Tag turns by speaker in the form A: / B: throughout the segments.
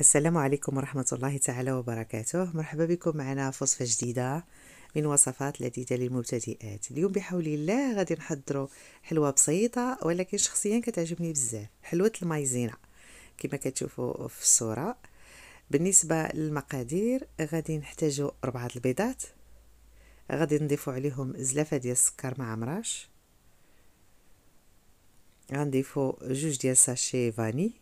A: السلام عليكم ورحمة الله تعالى وبركاته مرحبا بكم معنا في وصفة جديدة من وصفات لذيذة للمبتدئات اليوم بحول الله غادي نحضروا حلوة بسيطة ولكن شخصيا كتعجبني بزاف حلوة المايزينا كما كتشوفوا في الصورة بالنسبة للمقادير غادي نحتاجوا ربعة البيضات غادي نضيفوا عليهم زلافة ديال السكر مع مراش غنضيفوا جوج ديال ساشي فاني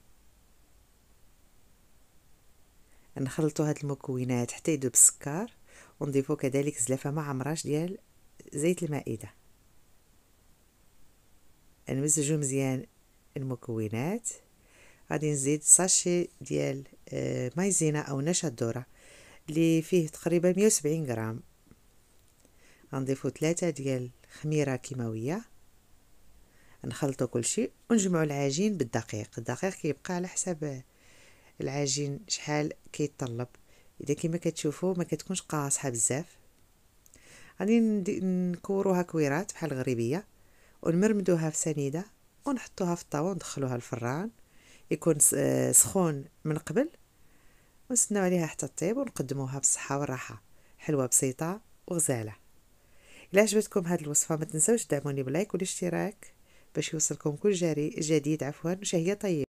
A: نخلطوا هاد المكونات حتى يذوب السكر ونضيفوا كذلك زلافه مع عمراش ديال زيت المائده نمزجو مزيان المكونات غادي نزيد ساشي ديال آه، مايزينا او نشا الذره اللي فيه تقريبا 170 غرام غنضيفو ثلاثة ديال خميره كيماويه نخلطو كلشي ونجمعو العجين بالدقيق الدقيق كيبقى على حساب العجين شحال كيتطلب اذا كما كتشوفوا ما كتكونش قاصحه بزاف غادي نكوروها كويرات بحال الغريبيه ونمرمدوها في سنيده ونحطوها في الطاوه وندخلوها الفران يكون آه، سخون من قبل ونستناو عليها حتى طيب ونقدموها بالصحه والراحه حلوه بسيطه وغزاله الى عجبتكم هذه الوصفه ما تنساوش دعموني بلايك والاشتراك باش يوصلكم كل جري جديد عفوا وشهيه طيبه